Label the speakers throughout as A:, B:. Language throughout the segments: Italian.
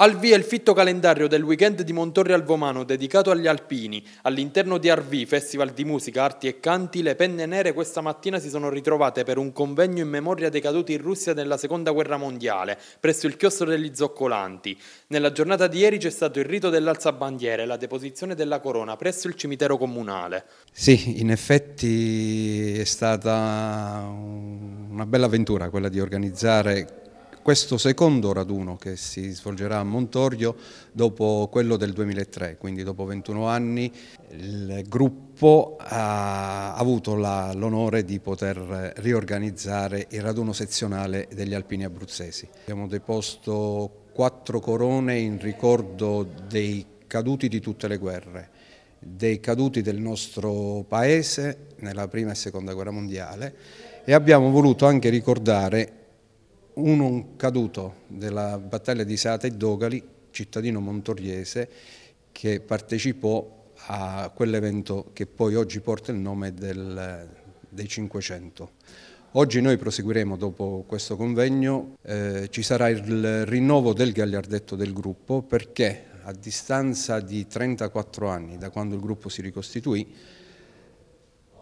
A: Al via il fitto calendario del weekend di Montorri al Vomano dedicato agli alpini. All'interno di Arvi, Festival di Musica, Arti e Canti, le penne nere questa mattina si sono ritrovate per un convegno in memoria dei caduti in Russia nella Seconda Guerra Mondiale, presso il chiostro degli Zoccolanti. Nella giornata di ieri c'è stato il rito dell'alzabandiere e la deposizione della corona presso il cimitero comunale.
B: Sì, in effetti è stata una bella avventura quella di organizzare questo secondo raduno che si svolgerà a Montorio dopo quello del 2003, quindi dopo 21 anni il gruppo ha avuto l'onore di poter riorganizzare il raduno sezionale degli alpini abruzzesi. Abbiamo deposto quattro corone in ricordo dei caduti di tutte le guerre, dei caduti del nostro paese nella prima e seconda guerra mondiale e abbiamo voluto anche ricordare un caduto della battaglia di Sata e Dogali, cittadino montoriese, che partecipò a quell'evento che poi oggi porta il nome del, dei 500. Oggi noi proseguiremo dopo questo convegno, eh, ci sarà il rinnovo del gagliardetto del gruppo perché a distanza di 34 anni da quando il gruppo si ricostituì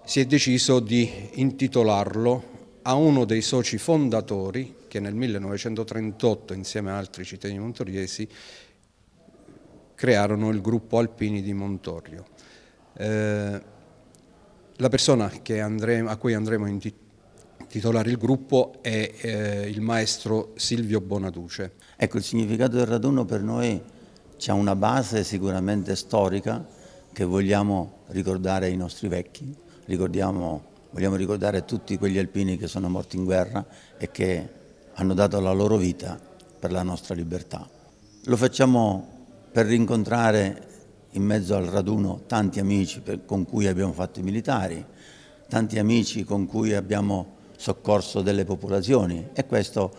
B: si è deciso di intitolarlo a uno dei soci fondatori che nel 1938 insieme a altri cittadini montoriesi crearono il gruppo Alpini di Montorio. Eh, la persona andremo, a cui andremo a
C: intitolare il gruppo è eh, il maestro Silvio Bonaduce. Ecco, il significato del raduno per noi c'è una base sicuramente storica che vogliamo ricordare ai nostri vecchi, vogliamo ricordare tutti quegli alpini che sono morti in guerra e che hanno dato la loro vita per la nostra libertà. Lo facciamo per rincontrare in mezzo al raduno tanti amici per, con cui abbiamo fatto i militari, tanti amici con cui abbiamo soccorso delle popolazioni e questo,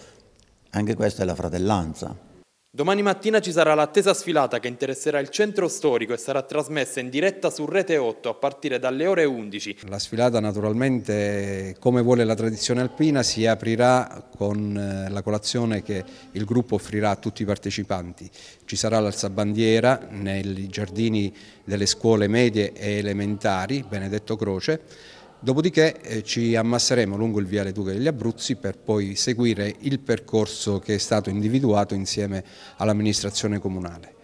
C: anche questa è la fratellanza.
A: Domani mattina ci sarà l'attesa sfilata che interesserà il centro storico e sarà trasmessa in diretta su Rete 8 a partire dalle ore 11.
B: La sfilata naturalmente, come vuole la tradizione alpina, si aprirà con eh, la colazione che il gruppo offrirà a tutti i partecipanti. Ci sarà l'alzabandiera nei giardini delle scuole medie e elementari, Benedetto Croce, Dopodiché eh, ci ammasseremo lungo il Viale Duca degli Abruzzi per poi seguire il percorso che è stato individuato insieme all'amministrazione comunale.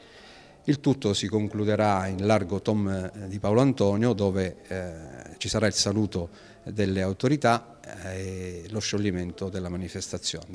B: Il tutto si concluderà in largo Tom eh, di Paolo Antonio dove eh, ci sarà il saluto delle autorità eh, e lo scioglimento della manifestazione.